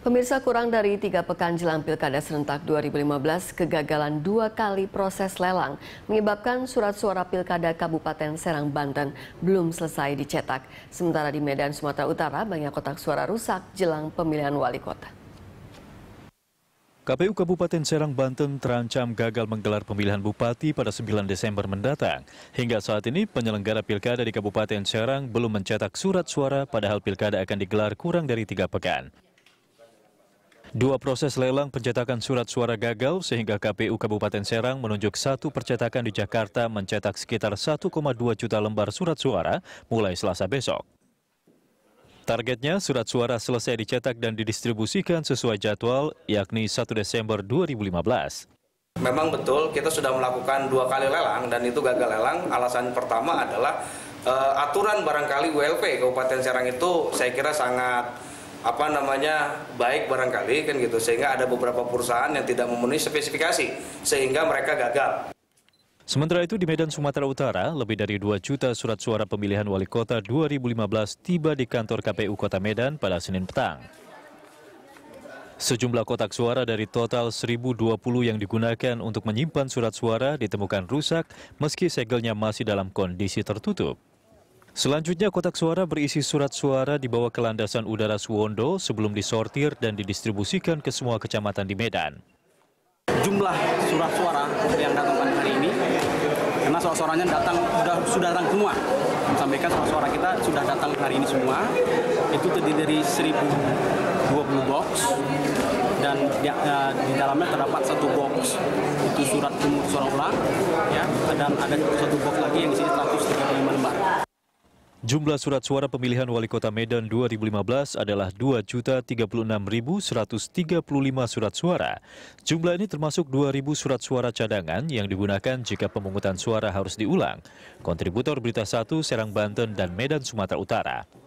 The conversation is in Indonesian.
Pemirsa kurang dari tiga pekan jelang Pilkada Serentak 2015, kegagalan dua kali proses lelang menyebabkan surat suara Pilkada Kabupaten Serang, Banten belum selesai dicetak. Sementara di Medan, Sumatera Utara, banyak kotak suara rusak jelang pemilihan wali kota. KPU Kabupaten Serang, Banten terancam gagal menggelar pemilihan bupati pada 9 Desember mendatang. Hingga saat ini, penyelenggara pilkada di Kabupaten Serang belum mencetak surat suara padahal pilkada akan digelar kurang dari tiga pekan. Dua proses lelang pencetakan surat suara gagal sehingga KPU Kabupaten Serang menunjuk satu percetakan di Jakarta mencetak sekitar 1,2 juta lembar surat suara mulai selasa besok. Targetnya surat suara selesai dicetak dan didistribusikan sesuai jadwal yakni 1 Desember 2015. Memang betul kita sudah melakukan dua kali lelang dan itu gagal lelang. Alasan pertama adalah uh, aturan barangkali WLP Kabupaten Serang itu saya kira sangat apa namanya baik barangkali kan gitu sehingga ada beberapa perusahaan yang tidak memenuhi spesifikasi sehingga mereka gagal. Sementara itu di Medan Sumatera Utara, lebih dari 2 juta surat suara pemilihan wali kota 2015 tiba di kantor KPU Kota Medan pada Senin petang. Sejumlah kotak suara dari total 1020 yang digunakan untuk menyimpan surat suara ditemukan rusak meski segelnya masih dalam kondisi tertutup. Selanjutnya kotak suara berisi surat suara dibawa ke landasan udara Suwondo sebelum disortir dan didistribusikan ke semua kecamatan di Medan. Jumlah surat suara yang datang pada hari ini, karena surat suaranya datang sudah sudah datang semua. Sampaikan surat suara kita sudah datang hari ini semua. Itu terdiri dari 1020 box dan di, ya, uh, ya, di dalamnya terdapat satu box itu surat umur suara ulang ya dan ada satu box lagi yang isinya 135 lembar. Jumlah surat suara pemilihan Wali Kota Medan 2015 adalah 2.036.135 surat suara. Jumlah ini termasuk 2.000 surat suara cadangan yang digunakan jika pemungutan suara harus diulang. Kontributor Berita 1, Serang Banten, dan Medan Sumatera Utara.